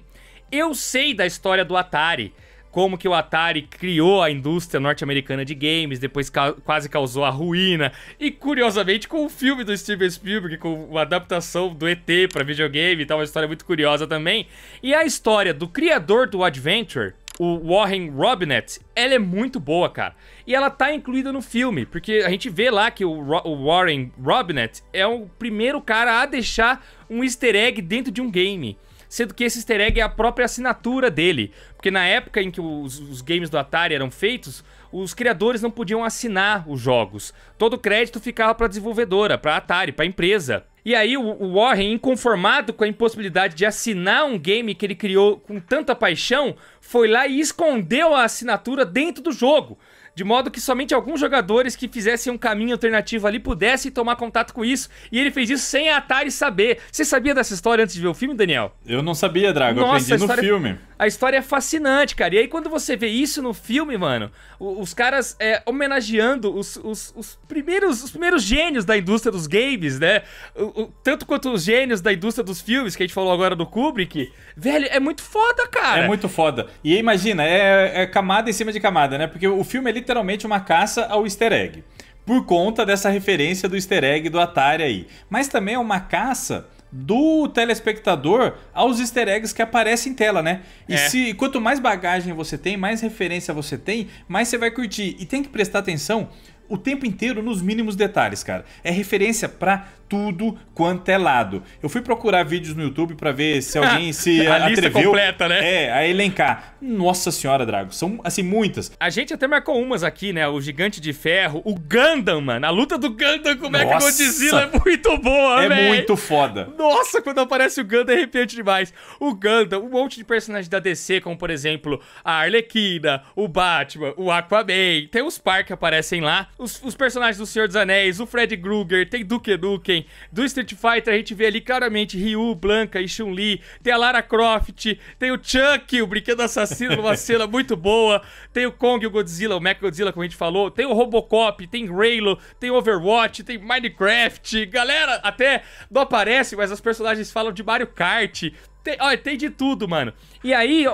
eu sei da história do Atari como que o Atari criou a indústria norte-americana de games, depois ca quase causou a ruína, e curiosamente com o filme do Steven Spielberg, com uma adaptação do ET para videogame e tal, uma história muito curiosa também. E a história do criador do Adventure, o Warren Robinett, ela é muito boa, cara. E ela tá incluída no filme, porque a gente vê lá que o, Ro o Warren Robinett é o primeiro cara a deixar um easter egg dentro de um game sendo que esse easter egg é a própria assinatura dele. Porque na época em que os, os games do Atari eram feitos, os criadores não podiam assinar os jogos. Todo o crédito ficava para a desenvolvedora, para a Atari, para a empresa. E aí o Warren, inconformado com a impossibilidade de assinar um game que ele criou com tanta paixão, foi lá e escondeu a assinatura dentro do jogo de modo que somente alguns jogadores que fizessem um caminho alternativo ali pudessem tomar contato com isso, e ele fez isso sem a Atari saber. Você sabia dessa história antes de ver o filme, Daniel?
Eu não sabia, Drago, Nossa, eu aprendi no história... filme.
A história é fascinante, cara. E aí, quando você vê isso no filme, mano, os caras é, homenageando os, os, os, primeiros, os primeiros gênios da indústria dos games, né? O, o, tanto quanto os
gênios da indústria dos filmes, que a gente falou agora do Kubrick. Velho, é muito foda, cara. É muito foda. E aí, imagina, é, é camada em cima de camada, né? Porque o filme é literalmente uma caça ao easter egg. Por conta dessa referência do easter egg do Atari aí. Mas também é uma caça do telespectador aos easter eggs que aparecem em tela, né? E é. se quanto mais bagagem você tem, mais referência você tem, mais você vai curtir. E tem que prestar atenção o tempo inteiro nos mínimos detalhes, cara. É referência pra tudo quanto é lado. Eu fui procurar vídeos no YouTube para ver se alguém [laughs] se a atreveu. Lista completa, né? É, a elencar. Nossa senhora, Drago, são assim muitas.
A gente até marcou umas aqui, né? O Gigante de Ferro, o
Gundam, mano. A luta do Gundam com
o Mega Godzilla é muito
boa, É véi. muito foda.
Nossa, quando aparece o Gundam é arrepiante demais. O Gundam, um monte de personagens da DC, como por exemplo, a Arlequina, o Batman, o Aquaman. Tem os par que aparecem lá, os, os personagens do Senhor dos Anéis, o Fred Krueger, tem Duke Nukem, do Street Fighter, a gente vê ali claramente Ryu, Blanca e Chun-Li. Tem a Lara Croft, tem o Chuck, o brinquedo assassino, uma [laughs] cena muito boa. Tem o Kong, o Godzilla, o Mac Godzilla, como a gente falou. Tem o Robocop, tem Raylo, tem Overwatch, tem Minecraft. Galera, até não aparece, mas as personagens falam de Mario Kart. Tem, olha, tem de tudo, mano. E aí,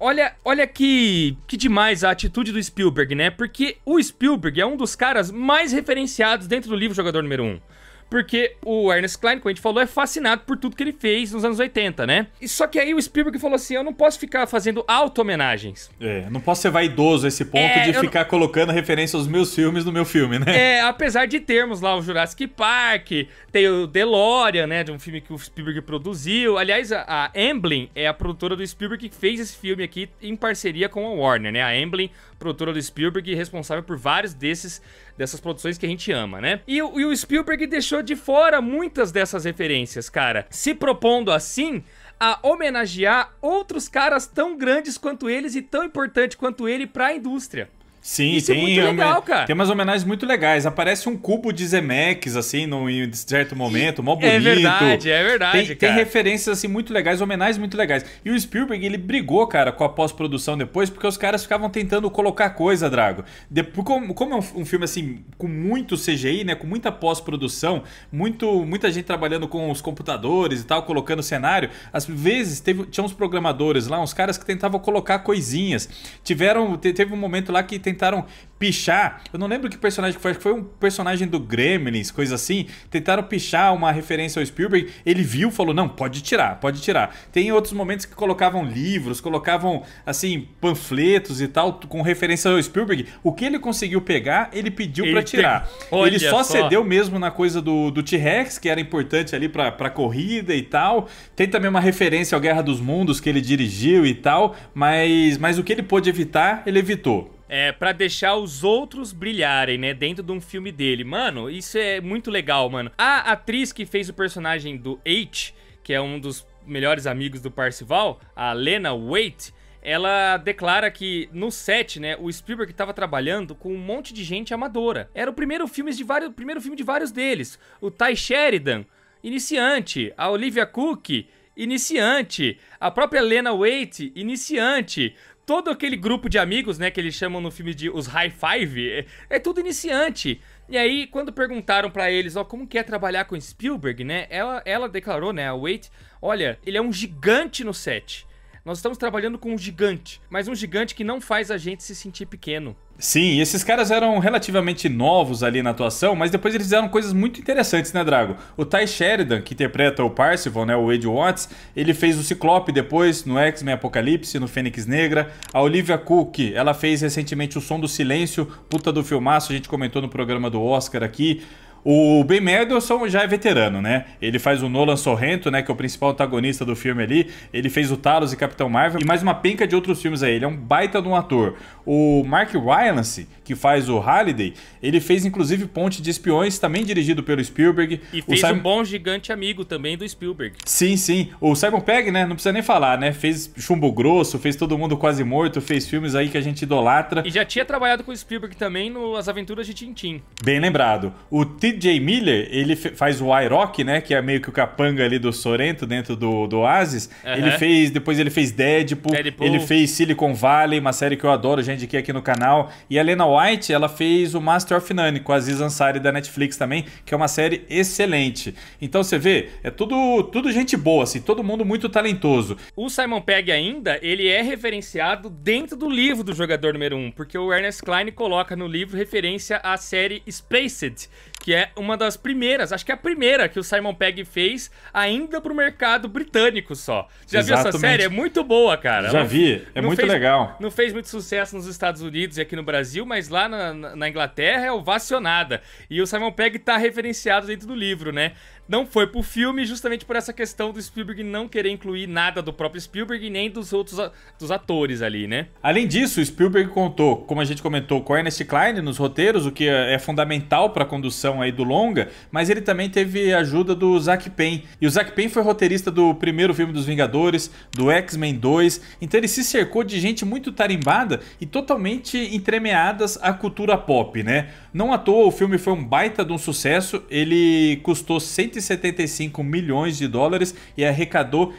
olha, olha que, que demais a atitude do Spielberg, né? Porque o Spielberg é um dos caras mais referenciados dentro do livro Jogador Número 1 porque o Ernest Klein, como a gente falou, é fascinado por tudo que ele fez nos anos 80, né? E só que aí o Spielberg falou assim: eu não posso ficar fazendo
auto-homenagens. É, não posso ser vaidoso a esse ponto é, de ficar não... colocando referência aos meus filmes no meu filme, né?
É, apesar de termos lá o Jurassic Park, tem o DeLorean, né? De um filme que o Spielberg produziu. Aliás, a, Amblin é a produtora do Spielberg que fez esse filme aqui em parceria com a Warner, né? A Amblin, produtora do Spielberg, responsável por vários desses dessas produções que a gente ama, né? E, e o Spielberg deixou de fora muitas dessas referências, cara. Se propondo assim, a homenagear outros caras tão grandes quanto eles e tão importante quanto ele para a indústria.
Sim, Isso é tem, é muito legal, cara. Tem umas homenagens muito legais. Aparece um cubo de Zemeckis, assim, no, em certo momento, mó é bonito. É verdade, é verdade, tem, tem, referências, assim, muito legais, homenagens muito legais. E o Spielberg, ele brigou, cara, com a pós-produção depois, porque os caras ficavam tentando colocar coisa, Drago. De, como, como é um, um, filme, assim, com muito CGI, né, com muita pós-produção, muito, muita gente trabalhando com os computadores e tal, colocando cenário, às vezes teve, tinha uns programadores lá, uns caras que tentavam colocar coisinhas. Tiveram, te, teve um momento lá que tentavam tentaram pichar. Eu não lembro que personagem que foi, acho que foi um personagem do Gremlins, coisa assim. Tentaram pichar uma referência ao Spielberg. Ele viu, falou: "Não, pode tirar, pode tirar". Tem outros momentos que colocavam livros, colocavam assim panfletos e tal com referência ao Spielberg. O que ele conseguiu pegar, ele pediu para tirar. Tem... Ele só, só, cedeu mesmo na coisa do, do T-Rex, que era importante ali para pra corrida e tal. Tem também uma referência ao Guerra dos Mundos que ele dirigiu e tal, mas mas o que ele pôde evitar, ele evitou
é, para deixar os outros brilharem, né? Dentro de um filme dele. Mano, isso é muito legal, mano. A atriz que fez o personagem do H, que é um dos melhores amigos do Parcival, a Lena Waite, ela declara que no set, né, o Spielberg estava trabalhando com um monte de gente amadora. Era o primeiro filme de vários, primeiro filme de vários deles. O Ty Sheridan, iniciante, a Olivia Cook, iniciante, a própria Lena Waite, iniciante todo aquele grupo de amigos, né, que eles chamam no filme de os High Five, é, é tudo iniciante. E aí, quando perguntaram para eles, ó, como que é trabalhar com Spielberg, né? Ela, ela declarou, né, a Wait, olha, ele é um gigante no set. Nós estamos trabalhando com um gigante, mas um gigante que não faz a gente se sentir pequeno.
Sim, esses caras eram relativamente novos ali na atuação, mas depois eles fizeram coisas muito interessantes, né, Drago? O Ty Sheridan, que interpreta o Parcival, né, o Ed Watts, ele fez o Ciclope depois no X-Men Apocalipse, no Fênix Negra. A Olivia Cook, ela fez recentemente o Som do Silêncio, puta do filmaço, a gente comentou no programa do Oscar aqui. O Ben Mendelsohn já é veterano, né? Ele faz o Nolan Sorrento, né? Que é o principal antagonista do filme ali. Ele fez o Talos e Capitão Marvel e mais uma penca de outros filmes aí. Ele é um baita de um ator. O Mark Rylance, que faz o Halliday, ele fez inclusive Ponte de Espiões, também dirigido pelo Spielberg. E fez Simon... um
bom gigante amigo também do Spielberg.
Sim, sim. O Simon Pegg, né? Não precisa nem falar, né? Fez Chumbo Grosso, fez Todo Mundo Quase Morto, fez filmes aí que a gente idolatra. E já
tinha trabalhado com o Spielberg também no As Aventuras de Tintim.
Bem lembrado. O T J. Miller, ele faz o iRock, né? Que é meio que o capanga ali do Sorento dentro do, do Oasis. Uhum. Ele fez, depois ele fez Deadpool, Deadpool, ele fez Silicon Valley, uma série que eu adoro, já indiquei é aqui no canal. E a Lena White, ela fez o Master of None com a Aziz Ansari da Netflix também, que é uma série excelente. Então você vê, é tudo, tudo gente boa, assim, todo mundo muito talentoso.
O Simon Pegg ainda, ele é referenciado dentro do livro do jogador número 1, um, porque o Ernest Klein coloca no livro referência à série Spaced, que é uma das primeiras, acho que é a primeira que o Simon Pegg fez ainda pro mercado britânico só. Já Exatamente. viu essa série? É muito boa, cara. Já vi, é muito fez, legal. Não fez muito sucesso nos Estados Unidos e aqui no Brasil, mas lá na, na Inglaterra é ovacionada. E o Simon Pegg tá referenciado dentro do livro, né? não foi pro filme justamente por essa questão do Spielberg não querer incluir nada do próprio Spielberg nem dos outros dos atores ali, né?
Além disso, o Spielberg contou, como a gente comentou, com Ernest Klein nos roteiros, o que é, é fundamental para a condução aí do longa, mas ele também teve ajuda do Zack Penn. E o Zack Penn foi roteirista do primeiro filme dos Vingadores, do X-Men 2, então ele se cercou de gente muito tarimbada e totalmente entremeadas à cultura pop, né? Não à toa o filme foi um baita de um sucesso, ele custou 100 175 milhões de dólares e arrecadou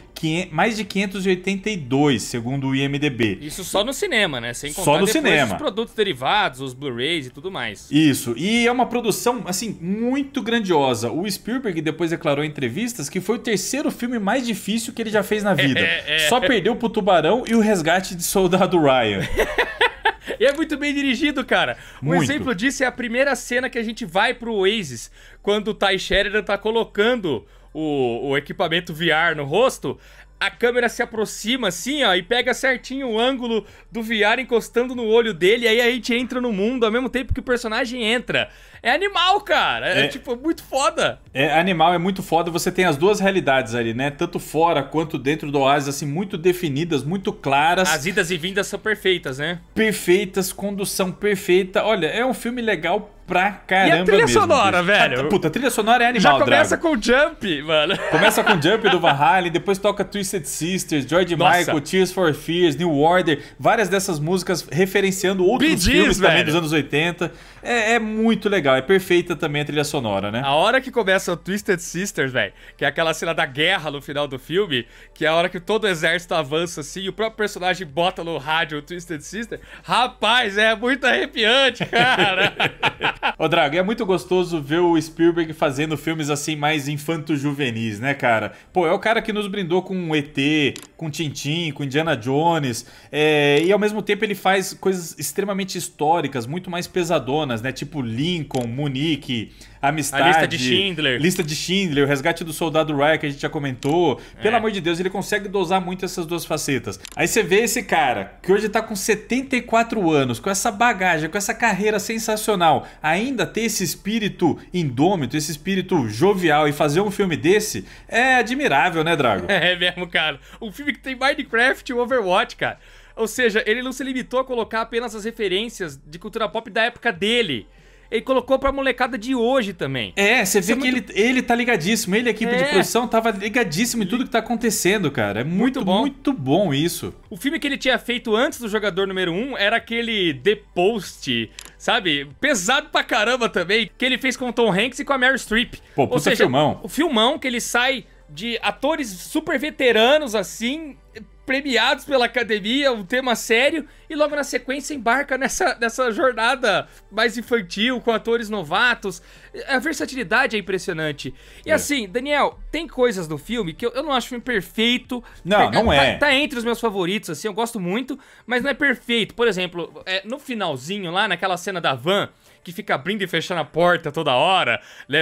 mais de 582, segundo o IMDB. Isso
só no cinema, né? Sem contar só no cinema. os produtos derivados, os Blu-rays e tudo mais.
Isso. E é uma produção, assim, muito grandiosa. O Spielberg depois declarou em entrevistas que foi o terceiro filme mais difícil que ele já fez na [laughs] é, vida. É, é, é. Só perdeu pro Tubarão e o Resgate de Soldado Ryan. [laughs] E é muito bem dirigido, cara. Um muito. exemplo disso é a primeira cena
que a gente vai pro Oasis, quando o Ty Sheridan tá colocando o, o equipamento VR no rosto a câmera se aproxima assim, ó, e pega certinho o ângulo do VR encostando no olho dele, aí a gente entra no mundo ao mesmo tempo que o personagem entra é animal, cara. É, é, tipo, muito foda.
É animal, é muito foda. Você tem as duas realidades ali, né? Tanto fora quanto dentro do oásis, assim, muito definidas, muito claras. As idas e vindas são perfeitas, né? Perfeitas, condução perfeita. Olha, é um filme legal pra caramba. E a trilha mesmo, sonora, bicho. velho. A, ah, puta, a trilha sonora é animal, Já começa Drago. com Jump, mano. Começa com Jump do [laughs] Van Halen, depois toca Twisted Sisters, George Nossa. Michael, Tears for Fears, New Order, várias dessas músicas referenciando outros Bee filmes Gees, também velho. dos anos 80. É, é, muito legal, é perfeita também a trilha sonora, né? A hora que começa o Twisted Sisters, velho, que é aquela cena da
guerra no final do filme, que é a hora que todo o exército avança assim, e o próprio personagem bota no rádio o Twisted Sister. Rapaz, é muito arrepiante,
[laughs] cara! Ô, Drago, é muito gostoso ver o Spielberg fazendo filmes assim mais infanto-juvenis, né, cara? Pô, é o cara que nos brindou com ET, com Tintin, com Indiana Jones, é... e ao mesmo tempo ele faz coisas extremamente históricas, muito mais pesadonas né? Tipo Lincoln, Munique, Amistade. A lista de Schindler. Lista de Schindler, o resgate do soldado Ryan, que a gente já comentou. Pelo é. amor de Deus, ele consegue dosar muito essas duas facetas. Aí você vê esse cara, que hoje tá com 74 anos, com essa bagagem, com essa carreira sensacional, ainda ter esse espírito indômito, esse espírito jovial e fazer um filme desse, é admirável, né, Drago? [laughs]
É mesmo, cara. Um filme que tem Minecraft e Overwatch, cara. Ou seja, ele não se limitou a colocar apenas as referências de cultura pop da época dele. Ele colocou pra molecada de hoje também.
É, você é vê é que muito... ele, ele tá ligadíssimo. Ele, a equipe é. de produção, tava ligadíssimo em tudo que tá acontecendo, cara. É muito, muito, bom. Muito bom isso.
O filme que ele tinha feito antes do Jogador Número 1 era aquele The Post, sabe? Pesado pra caramba também, que ele fez com o Tom Hanks e com a Meryl Streep. Pô, Ou puta Ou seja, filmão. O filmão que ele sai de atores super veteranos, assim, premiados pela academia, um tema sério e logo na sequência embarca nessa, nessa jornada mais infantil, com atores novatos. A versatilidade é impressionante. E é. assim, Daniel, tem coisas no filme que eu, eu não acho filme perfeito. Não, não tá, é. Tá, tá, entre os meus favoritos, assim, eu gosto muito, mas não é perfeito. Por exemplo, é, no finalzinho lá, naquela cena da van, que fica abrindo e fechando a porta toda hora. Né?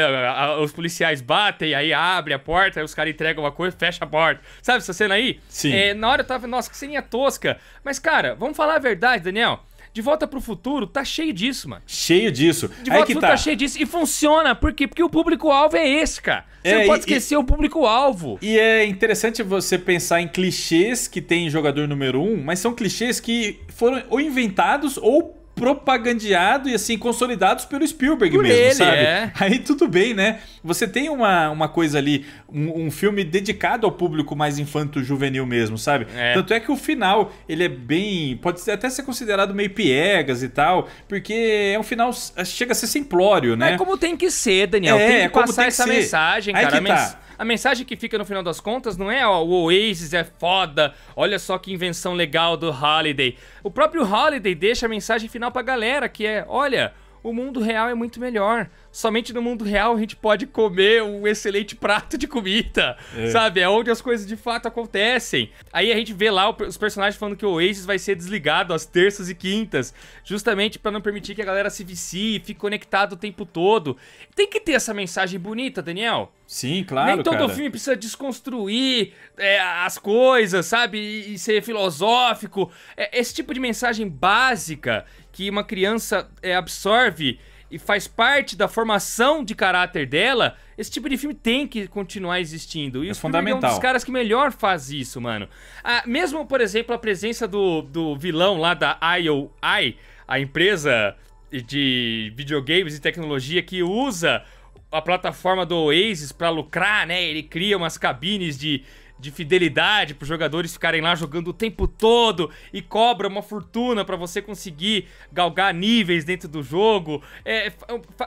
Os policiais batem, aí abre a porta, aí os caras entregam uma coisa fecha a porta. Sabe essa cena aí? Sim. É, na hora eu tava, nossa, que cena tosca. Mas, cara, vamos falar falar a verdade, Daniel, de Volta pro Futuro tá cheio disso, mano.
Cheio disso. De Volta pro Futuro tá. tá. cheio
disso. E funciona. Por quê? Porque o público-alvo é esse, cara. Você é, não pode e, esquecer e, o
público-alvo. E é interessante você pensar em clichês que tem em jogador número um, mas são clichês que foram ou inventados ou propagandeado e assim consolidados pelo Spielberg Por mesmo, ele, sabe? É. [laughs] Aí tudo bem, né? Você tem uma, uma coisa ali, um, um filme dedicado ao público mais infanto-juvenil mesmo, sabe? É. Tanto é que o final, ele é bem, pode até ser considerado meio piegas e tal, porque é um final chega a ser simplório, né? É
como tem que ser, Daniel, é, tem que é passar essa ser. mensagem, Aí cara. que tá a mensagem que fica no final das contas não é ó, o Oasis é foda, olha só que invenção legal do Holiday. O próprio Holiday deixa a mensagem final pra galera, que é, olha, o mundo real é muito melhor. Somente no mundo real a gente pode comer um excelente prato de comida, é. sabe? É onde as coisas de fato acontecem. Aí a gente vê lá os personagens falando que o Oasis vai ser desligado às terças e quintas, justamente para não permitir que a galera se vicie, fique conectado o tempo todo. Tem que ter essa mensagem bonita, Daniel. Sim, claro. Nem todo cara. filme precisa desconstruir é, as coisas, sabe? E, ser filosófico. É, esse tipo de mensagem básica que uma criança é, absorve e faz parte da formação de caráter dela, esse tipo de filme tem que continuar existindo. E é o fundamental. é um dos caras que melhor faz isso, mano. Ah, mesmo, por exemplo, a presença do, do vilão lá da IOI, a empresa de videogames e tecnologia que usa a plataforma do Oasis para lucrar, né? Ele cria umas cabines de, de fidelidade para os jogadores ficarem lá jogando o tempo todo e cobra uma fortuna para você conseguir galgar níveis dentro do jogo. É,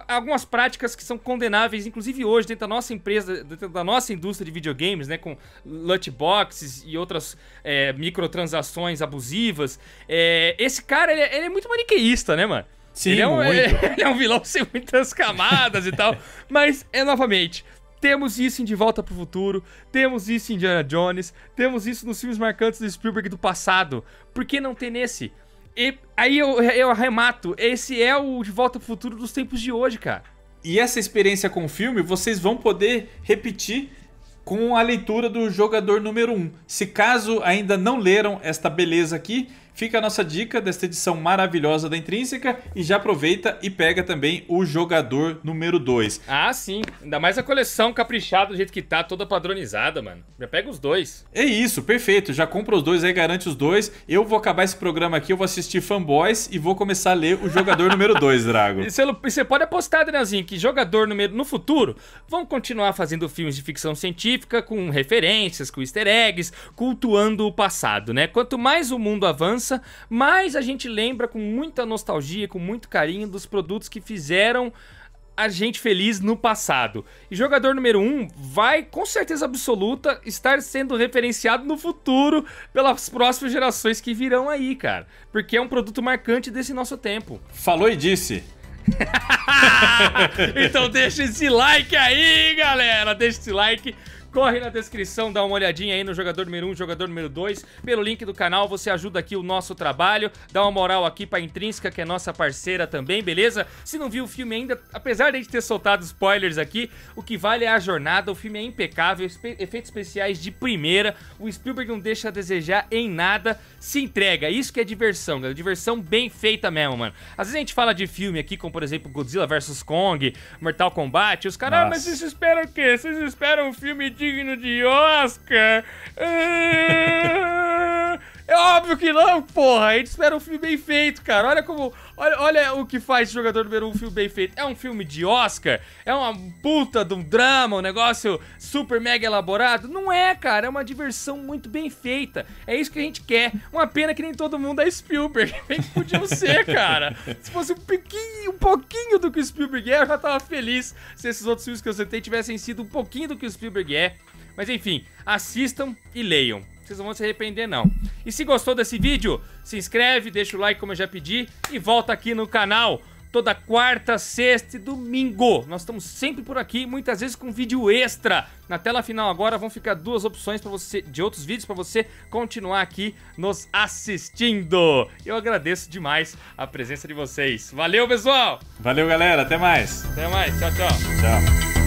algumas práticas que são condenáveis, inclusive hoje, dentro da nossa empresa, dentro da nossa indústria de videogames, né, com loot boxes e outras é, microtransações abusivas. É, esse cara, ele, é, ele é muito maniqueísta, né, mano? Sim, ele, é um, ele, [laughs] ele, é um vilão sem muitas camadas e tal. [laughs] Mas, é novamente, temos isso em De Volta para o Futuro, temos isso em Indiana Jones, temos isso nos filmes marcantes do Spielberg do passado. Por que não ter nesse? E aí eu, eu arremato, esse é o De Volta para o Futuro dos tempos de hoje, cara.
E essa experiência com o filme vocês vão poder repetir com a leitura do jogador número 1. Um. Se caso ainda não leram esta beleza aqui, Fica a nossa dica desta edição maravilhosa da Intrínseca e já aproveita e pega também o jogador número 2. Ah, sim. Ainda mais a coleção caprichada do jeito que tá, toda padronizada, mano. Já pega os dois. É isso, perfeito. Já compra os dois aí, garante os dois. Eu vou acabar esse programa aqui, eu vou assistir Fanboys e vou começar a ler o jogador [laughs] número 2, Drago. E você pode apostar,
Danielzinho, que jogador número no futuro vão continuar fazendo filmes de ficção científica com referências, com easter eggs, cultuando o passado, né? Quanto mais o mundo avança, mas a gente lembra com muita nostalgia, com muito carinho dos produtos que fizeram a gente feliz no passado. E jogador número 1 um vai, com certeza absoluta, estar sendo referenciado no futuro pelas próximas gerações que virão aí, cara. Porque é um produto marcante desse nosso tempo.
Falou e disse.
[laughs] então deixa esse like aí, galera. Deixa esse like. Corre na descrição, dá uma olhadinha aí no jogador número 1, um, jogador número 2. Pelo link do canal, você ajuda aqui o nosso trabalho. Dá uma moral aqui pra Intrínseca, que é nossa parceira também, beleza? Se não viu o filme ainda, apesar de a gente ter soltado spoilers aqui, o que vale é a jornada. O filme é impecável, efeitos especiais de primeira. O Spielberg não deixa a desejar em nada. Se entrega. Isso que é diversão, galera. Diversão bem feita mesmo, mano. Às vezes a gente fala de filme aqui, como por exemplo Godzilla vs Kong, Mortal Kombat. Os caras, ah, mas vocês esperam o quê? Vocês esperam um filme digno de Oscar. Ah! É óbvio que não, porra. A gente espera um filme bem feito, cara. Olha como. Olha, olha o que faz jogador número um, filme bem feito. É um filme de Oscar? É uma puta de um drama, um negócio super mega elaborado? Não é, cara. É uma diversão muito bem feita. É isso que a gente quer. Uma pena que nem todo mundo é Spielberg. [laughs] Bem que podiam ser, cara. Se fosse um pouquinho, um pouquinho do que o Spielberg é, eu já tava feliz se esses outros filmes que eu citei tivessem sido um pouquinho do que o Spielberg é. Mas enfim, assistam e leiam. Vocês não vão se arrepender, não. E se gostou desse vídeo, se inscreve, deixa o like como eu já pedi e volta aqui no canal toda quarta, sexta e domingo. Nós estamos sempre por aqui, muitas vezes com vídeo extra. Na tela final agora vão ficar duas opções para você de outros vídeos para você continuar aqui nos assistindo. Eu agradeço demais a presença de vocês. Valeu, pessoal.
Valeu, galera. Até mais.
Até mais. Tchau, tchau.
Tchau.